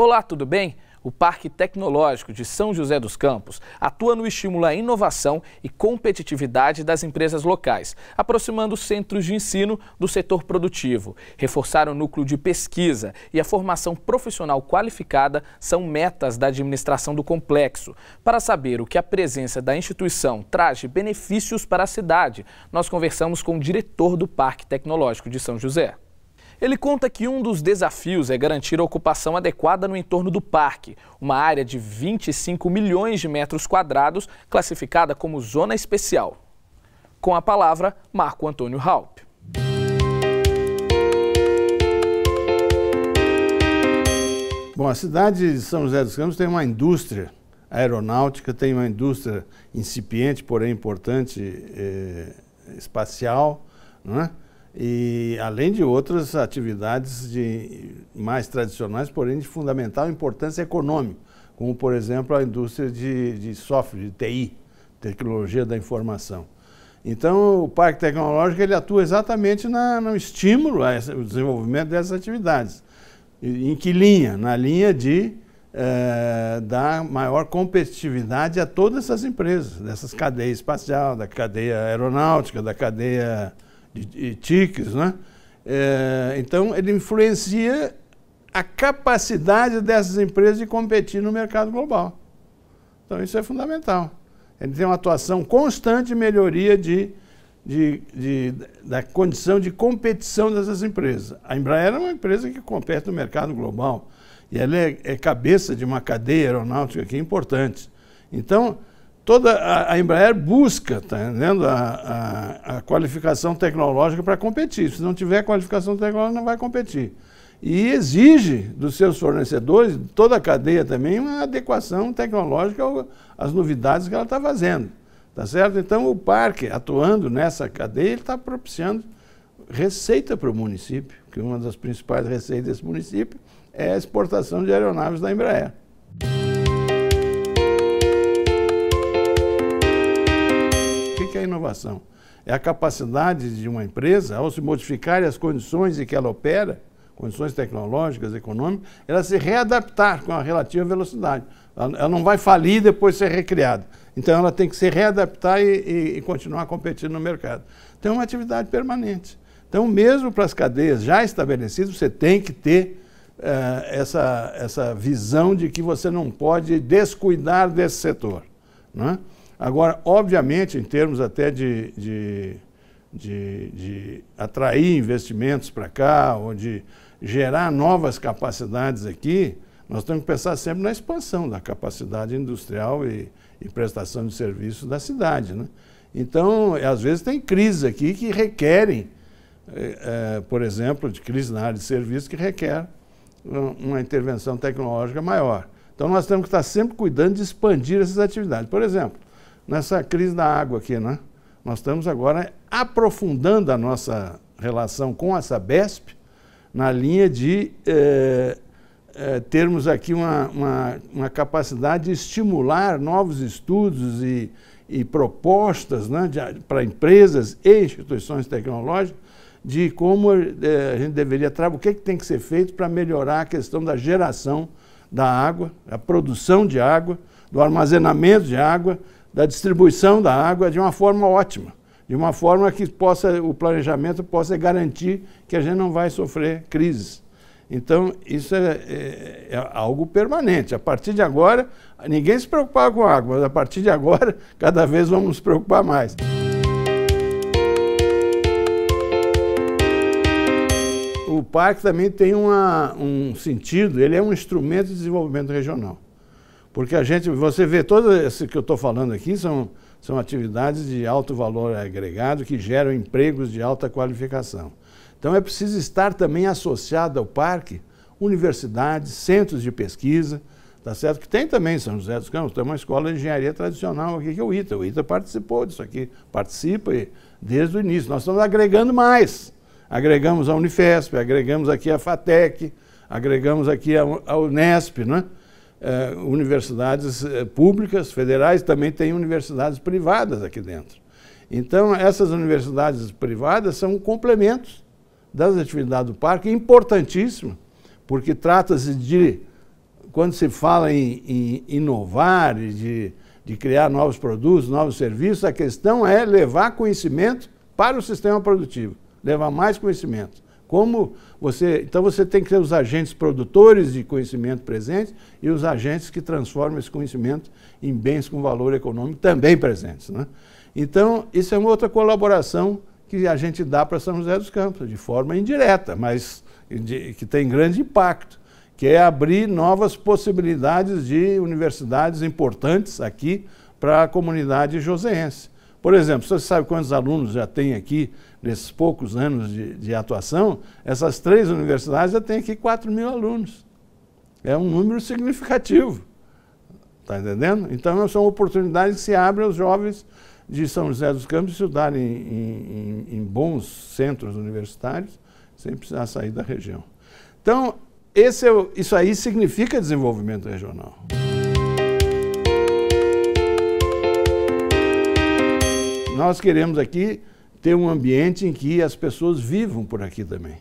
Olá, tudo bem? O Parque Tecnológico de São José dos Campos atua no estímulo à inovação e competitividade das empresas locais, aproximando centros de ensino do setor produtivo. Reforçar o núcleo de pesquisa e a formação profissional qualificada são metas da administração do complexo. Para saber o que a presença da instituição traz benefícios para a cidade, nós conversamos com o diretor do Parque Tecnológico de São José. Ele conta que um dos desafios é garantir a ocupação adequada no entorno do parque, uma área de 25 milhões de metros quadrados, classificada como zona especial. Com a palavra, Marco Antônio Raup. Bom, a cidade de São José dos Campos tem uma indústria aeronáutica, tem uma indústria incipiente, porém importante, eh, espacial, não é? e além de outras atividades de, mais tradicionais, porém de fundamental importância econômica, como por exemplo a indústria de, de software, de TI, tecnologia da informação. Então o parque tecnológico ele atua exatamente na, no estímulo ao desenvolvimento dessas atividades. Em que linha? Na linha de é, dar maior competitividade a todas essas empresas, dessas cadeias espacial, da cadeia aeronáutica, da cadeia e, tiques, né? É, então, ele influencia a capacidade dessas empresas de competir no mercado global. Então, isso é fundamental. Ele tem uma atuação constante de melhoria de, de, de, da condição de competição dessas empresas. A Embraer é uma empresa que compete no mercado global e ela é, é cabeça de uma cadeia aeronáutica que é importante. Então, toda a, a Embraer busca, tá entendendo, a, a, a qualificação tecnológica para competir. Se não tiver qualificação tecnológica, não vai competir. E exige dos seus fornecedores, toda a cadeia também, uma adequação tecnológica às novidades que ela está fazendo. Tá certo? Então, o parque, atuando nessa cadeia, ele está propiciando receita para o município, que uma das principais receitas desse município é a exportação de aeronaves da Embraer. inovação. É a capacidade de uma empresa, ao se modificar as condições em que ela opera, condições tecnológicas, econômicas, ela se readaptar com a relativa velocidade. Ela não vai falir depois ser recriada. Então ela tem que se readaptar e, e, e continuar competindo no mercado. Então é uma atividade permanente. Então, mesmo para as cadeias já estabelecidas, você tem que ter uh, essa, essa visão de que você não pode descuidar desse setor. Não é? Agora, obviamente, em termos até de, de, de, de atrair investimentos para cá, ou de gerar novas capacidades aqui, nós temos que pensar sempre na expansão da capacidade industrial e, e prestação de serviço da cidade. Né? Então, é, às vezes tem crises aqui que requerem, é, é, por exemplo, de crise na área de serviço que requer uma intervenção tecnológica maior. Então, nós temos que estar sempre cuidando de expandir essas atividades. Por exemplo, nessa crise da água aqui, né? Nós estamos agora aprofundando a nossa relação com a Sabesp na linha de eh, eh, termos aqui uma, uma, uma, capacidade de estimular novos estudos e, e propostas né, para empresas e instituições tecnológicas de como eh, a gente deveria trabalhar, o que, é que tem que ser feito para melhorar a questão da geração da água, a produção de água, do armazenamento de água da distribuição da água de uma forma ótima, de uma forma que possa o planejamento possa garantir que a gente não vai sofrer crises. Então, isso é, é, é, algo permanente. A partir de agora, ninguém se preocupava com água, mas a partir de agora, cada vez vamos nos preocupar mais. O parque também tem uma, um sentido, ele é um instrumento de desenvolvimento regional. Porque a gente, você vê, todo esse que eu estou falando aqui são, são atividades de alto valor agregado que geram empregos de alta qualificação. Então é preciso estar também associado ao parque universidades, centros de pesquisa, tá certo? Que tem também em São José dos Campos, tem uma escola de engenharia tradicional aqui que é o ITA. O ITA participou disso aqui, participa desde o início. Nós estamos agregando mais. Agregamos a Unifesp, agregamos aqui a FATEC, agregamos aqui a Unesp, não é uh, universidades é, públicas, federais, também tem universidades privadas aqui dentro. Então, essas universidades privadas são complementos das atividades do parque, importantíssimo, porque trata-se de, quando se fala em, em inovar, de, de criar novos produtos, novos serviços, a questão é levar conhecimento para o sistema produtivo, levar mais conhecimento. Como você, então você tem que ter os agentes produtores de conhecimento presentes e os agentes que transformam esse conhecimento em bens com valor econômico também presentes. Né? Então, isso é uma outra colaboração que a gente dá para São José dos Campos, de forma indireta, mas de, que tem grande impacto, que é abrir novas possibilidades de universidades importantes aqui para a comunidade joseense. Por exemplo, você sabe quantos alunos já tem aqui nesses poucos anos de, de atuação? Essas três universidades já têm aqui 4 mil alunos. É um número significativo. Está entendendo? Então é, são oportunidades que se abrem aos jovens de São José dos Campos estudarem em, em, em bons centros universitários sem precisar sair da região. Então, esse é, isso aí significa desenvolvimento regional. Nós queremos aqui ter um ambiente em que as pessoas vivam por aqui também.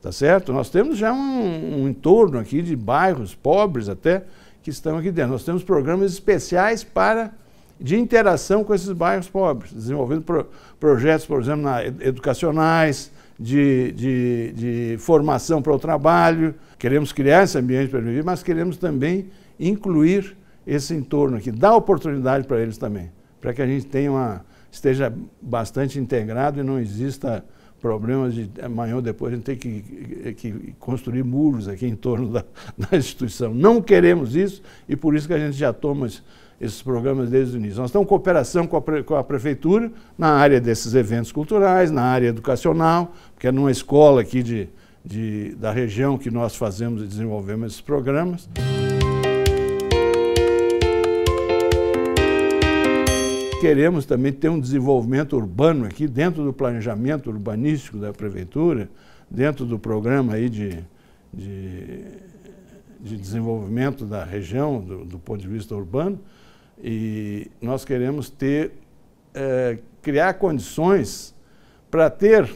Tá certo? Nós temos já um, um entorno aqui de bairros pobres até que estão aqui dentro. Nós temos programas especiais para de interação com esses bairros pobres, desenvolvendo pro, projetos, por exemplo, na, educacionais, de, de, de, formação para o trabalho. Queremos criar esse ambiente para viver, mas queremos também incluir esse entorno aqui, dar oportunidade para eles também, para que a gente tenha uma, esteja bastante integrado e não exista problemas de amanhã ou depois a gente ter que, que construir muros aqui em torno da, da, instituição. Não queremos isso e por isso que a gente já toma esses programas desde o início. Nós temos cooperação com a, com a prefeitura na área desses eventos culturais, na área educacional, porque é numa escola aqui de, de da região que nós fazemos e desenvolvemos esses programas. queremos também ter um desenvolvimento urbano aqui, dentro do planejamento urbanístico da prefeitura, dentro do programa aí de, de, de desenvolvimento da região, do, do, ponto de vista urbano, e nós queremos ter, é, criar condições para ter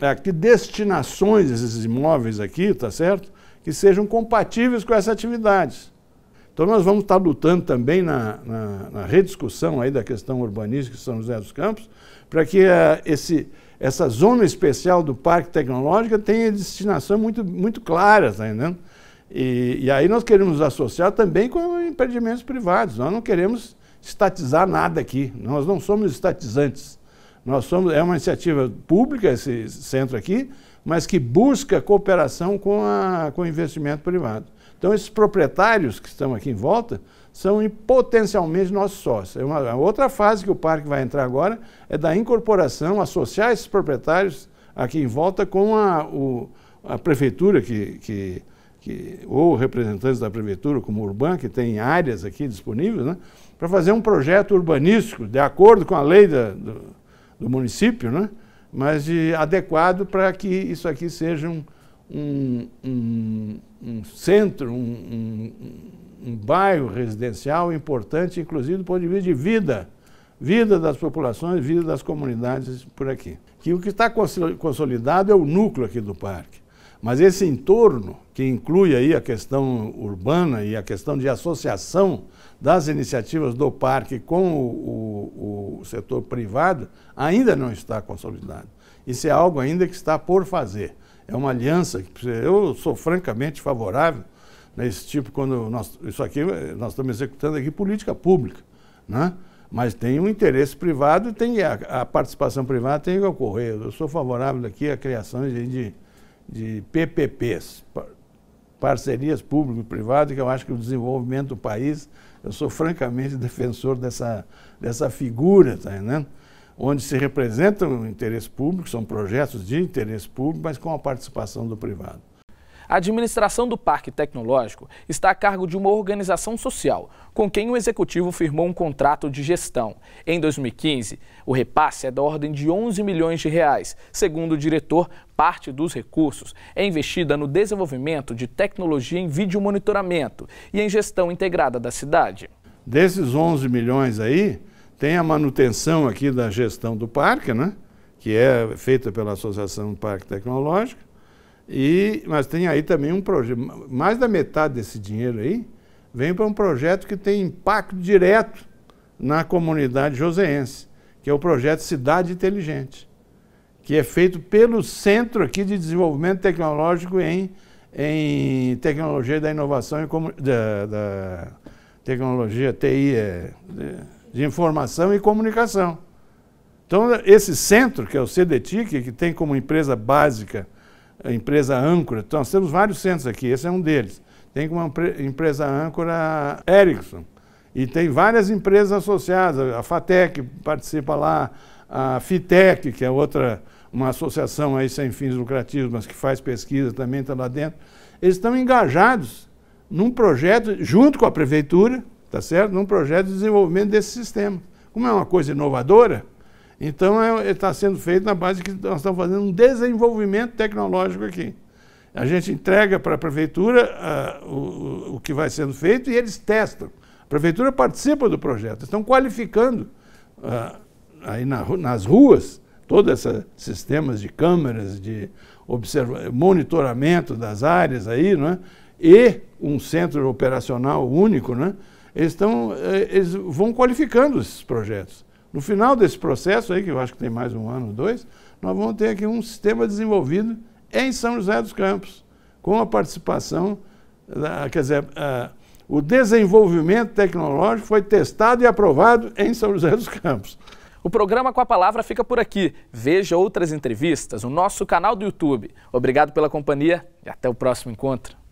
aqui é, destinações desses imóveis aqui, tá certo? Que sejam compatíveis com essas atividades. Então nós vamos estar lutando também na, na, na rediscussão aí da questão urbanística de São José dos Campos, para que eh, esse, essa zona especial do Parque Tecnológico tenha destinação muito, muito clara, tá entendendo? E, e, aí nós queremos associar também com empreendimentos privados. Nós não queremos estatizar nada aqui. Nós não somos estatizantes. Nós somos é uma iniciativa pública esse centro aqui, mas que busca cooperação com a, com o investimento privado. Então, esses proprietários que estão aqui em volta são potencialmente nossos sócios. É uma, é outra fase que o parque vai entrar agora é da incorporação, associar esses proprietários aqui em volta com a, o, a prefeitura que, que, que, ou representantes da prefeitura, como o Urban, que tem áreas aqui disponíveis, né, para fazer um projeto urbanístico, de acordo com a lei da, do, do município, né, mas de, adequado para que isso aqui seja um um, um, um centro, um, um, bairro residencial importante, inclusive do ponto de vista de vida, vida das populações, vida das comunidades por aqui. Que o que está consolidado é o núcleo aqui do parque. Mas esse entorno, que inclui aí a questão urbana e a questão de associação das iniciativas do parque com o, o, o setor privado, ainda não está consolidado. Isso é algo ainda que está por fazer é uma aliança. Eu sou francamente favorável nesse né, tipo, quando nós, isso aqui, nós estamos executando aqui política pública, né? Mas tem um interesse privado, tem a, a participação privada tem que ocorrer. Eu sou favorável aqui à criação de, de, de PPPs, parcerias público-privado, que eu acho que o desenvolvimento do país, eu sou francamente defensor dessa, dessa figura, tá entendendo? onde se representam o interesse público, são projetos de interesse público, mas com a participação do privado. A administração do Parque Tecnológico está a cargo de uma organização social, com quem o executivo firmou um contrato de gestão. Em 2015, o repasse é da ordem de 11 milhões de reais. Segundo o diretor, parte dos recursos é investida no desenvolvimento de tecnologia em vídeo monitoramento e em gestão integrada da cidade. Desses 11 milhões aí, tem a manutenção aqui da gestão do parque, né? que é feita pela Associação Parque Tecnológico, e, mas tem aí também um projeto, mais da metade desse dinheiro aí vem para um projeto que tem impacto direto na comunidade joseense, que é o projeto Cidade Inteligente, que é feito pelo Centro aqui de Desenvolvimento Tecnológico em, em Tecnologia da Inovação e Comunidade. da, Tecnologia TI. É, né? de Informação e Comunicação. Então, esse centro, que é o CDTIC, que tem como empresa básica, a empresa âncora, então nós temos vários centros aqui, esse é um deles. Tem uma empresa âncora Ericsson, e tem várias empresas associadas, a FATEC participa lá, a FITEC, que é outra, uma associação aí sem fins lucrativos, mas que faz pesquisa também, está lá dentro. Eles estão engajados num projeto, junto com a prefeitura, tá certo? Num projeto de desenvolvimento desse sistema. Como é uma coisa inovadora, então está é, é tá sendo feito na base que nós estamos fazendo um desenvolvimento tecnológico aqui. A gente entrega para a prefeitura uh, o, o que vai sendo feito e eles testam. A prefeitura participa do projeto, estão qualificando uh, aí na, nas ruas todos esses sistemas de câmeras, de observa monitoramento das áreas aí, não é? e um centro operacional único, né? eles, eh, eles vão qualificando esses projetos. No final desse processo aí, que eu acho que tem mais um ano ou dois, nós vamos ter aqui um sistema desenvolvido em São José dos Campos, com a participação, quer dizer, o desenvolvimento tecnológico foi testado e aprovado em São José dos Campos. O programa com a palavra fica por aqui. Veja outras entrevistas no nosso canal do YouTube. Obrigado pela companhia e até o próximo encontro.